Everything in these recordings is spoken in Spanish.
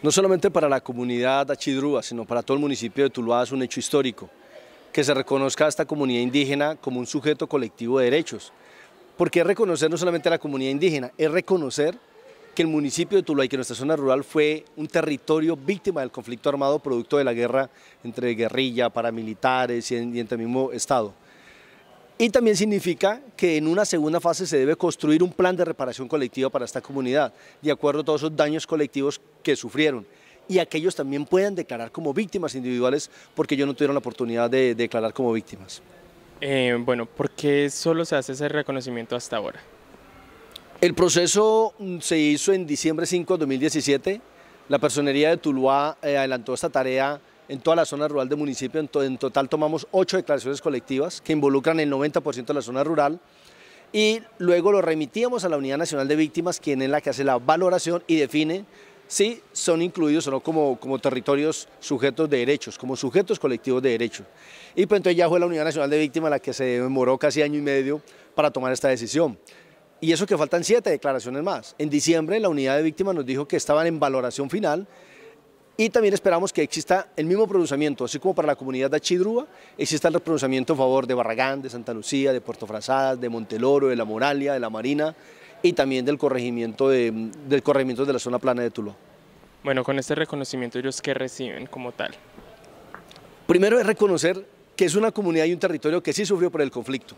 No solamente para la comunidad Achidrúa, sino para todo el municipio de Tuluá es un hecho histórico, que se reconozca a esta comunidad indígena como un sujeto colectivo de derechos, porque es reconocer no solamente a la comunidad indígena, es reconocer que el municipio de Tuluá y que nuestra zona rural fue un territorio víctima del conflicto armado producto de la guerra entre guerrilla, paramilitares y, y entre el mismo Estado. Y también significa que en una segunda fase se debe construir un plan de reparación colectiva para esta comunidad, de acuerdo a todos esos daños colectivos que sufrieron y aquellos también puedan declarar como víctimas individuales porque ellos no tuvieron la oportunidad de declarar como víctimas. Eh, bueno, ¿por qué solo se hace ese reconocimiento hasta ahora? El proceso mm, se hizo en diciembre 5 de 2017. La personería de Tuluá eh, adelantó esta tarea en toda la zona rural del municipio. En, total tomamos ocho declaraciones colectivas que involucran el 90% de la zona rural y luego lo remitíamos a la Unidad Nacional de Víctimas, quien es la que hace la valoración y define si son incluidos o no como, como territorios sujetos de derechos, como sujetos colectivos de derechos. Y pues entonces ya fue la Unidad Nacional de Víctimas la que se demoró casi año y medio para tomar esta decisión. Y eso que faltan siete declaraciones más. En diciembre la unidad de víctimas nos dijo que estaban en valoración final y también esperamos que exista el mismo pronunciamiento, así como para la comunidad de Achidrúa, exista el pronunciamiento a favor de Barragán, de Santa Lucía, de Puerto Frazadas, de Monteloro, de La Moralia, de La Marina y también del corregimiento de, del corregimiento de la zona plana de Tuló. Bueno, con este reconocimiento, ¿ellos qué reciben como tal? Primero es reconocer que es una comunidad y un territorio que sí sufrió por el conflicto.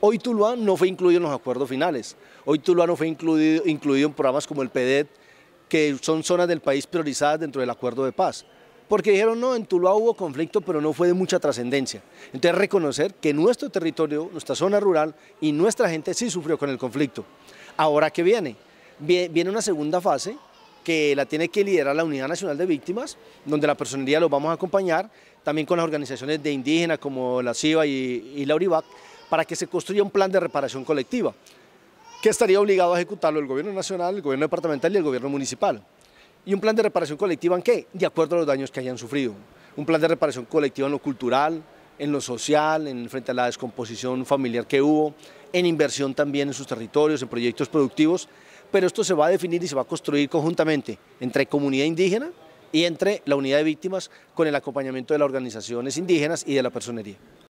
Hoy Tuluá no fue incluido en los acuerdos finales. Hoy Tuluá no fue incluido, incluido en programas como el PEDET, que son zonas del país priorizadas dentro del acuerdo de paz. Porque dijeron, no, en Tuluá hubo conflicto, pero no fue de mucha trascendencia. Entonces, reconocer que nuestro territorio, nuestra zona rural y nuestra gente sí sufrió con el conflicto. Ahora, ¿qué viene? Viene una segunda fase que la tiene que liderar la Unidad Nacional de Víctimas, donde la personería los vamos a acompañar, también con las organizaciones de indígenas como la CIVA y, y la URIVAC, para que se construya un plan de reparación colectiva que estaría obligado a ejecutarlo el gobierno nacional, el gobierno departamental y el gobierno municipal. ¿Y un plan de reparación colectiva en qué? De acuerdo a los daños que hayan sufrido. Un plan de reparación colectiva en lo cultural, en lo social, en frente a la descomposición familiar que hubo, en inversión también en sus territorios, en proyectos productivos, pero esto se va a definir y se va a construir conjuntamente entre comunidad indígena y entre la unidad de víctimas con el acompañamiento de las organizaciones indígenas y de la personería.